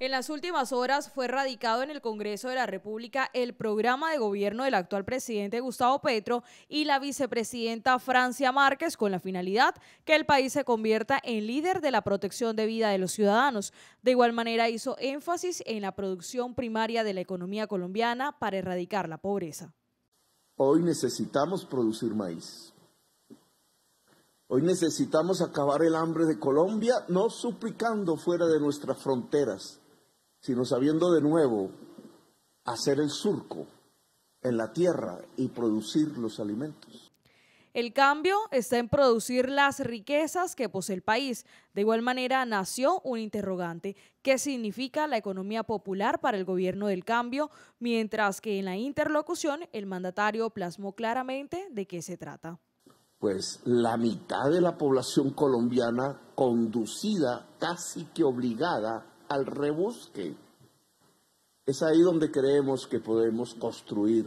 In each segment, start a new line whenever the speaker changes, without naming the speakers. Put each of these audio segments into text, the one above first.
En las últimas horas fue radicado en el Congreso de la República el programa de gobierno del actual presidente Gustavo Petro y la vicepresidenta Francia Márquez con la finalidad que el país se convierta en líder de la protección de vida de los ciudadanos. De igual manera hizo énfasis en la producción primaria de la economía colombiana para erradicar la pobreza.
Hoy necesitamos producir maíz. Hoy necesitamos acabar el hambre de Colombia, no suplicando fuera de nuestras fronteras, sino sabiendo de nuevo hacer el surco en la tierra y producir los alimentos.
El cambio está en producir las riquezas que posee el país. De igual manera, nació un interrogante. ¿Qué significa la economía popular para el gobierno del cambio? Mientras que en la interlocución, el mandatario plasmó claramente de qué se trata.
Pues la mitad de la población colombiana conducida casi que obligada al rebusque. Es ahí donde creemos que podemos construir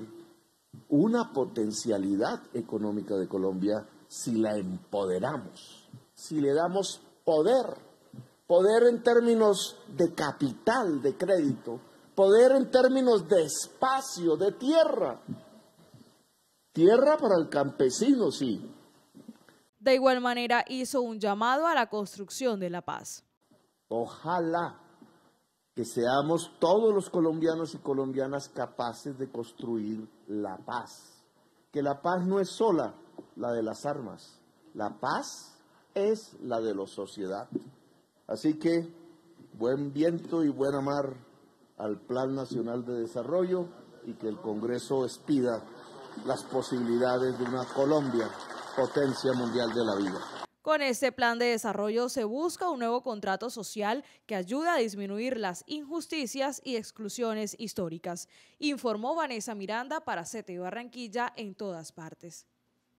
una potencialidad económica de Colombia si la empoderamos, si le damos poder, poder en términos de capital, de crédito, poder en términos de espacio, de tierra. Tierra para el campesino, sí.
De igual manera hizo un llamado a la construcción de la paz.
Ojalá que seamos todos los colombianos y colombianas capaces de construir la paz. Que la paz no es sola la de las armas, la paz es la de la sociedad. Así que buen viento y buena mar al Plan Nacional de Desarrollo y que el Congreso expida las posibilidades de una Colombia potencia mundial de la vida.
Con este plan de desarrollo se busca un nuevo contrato social que ayude a disminuir las injusticias y exclusiones históricas, informó Vanessa Miranda para CT Barranquilla en todas partes.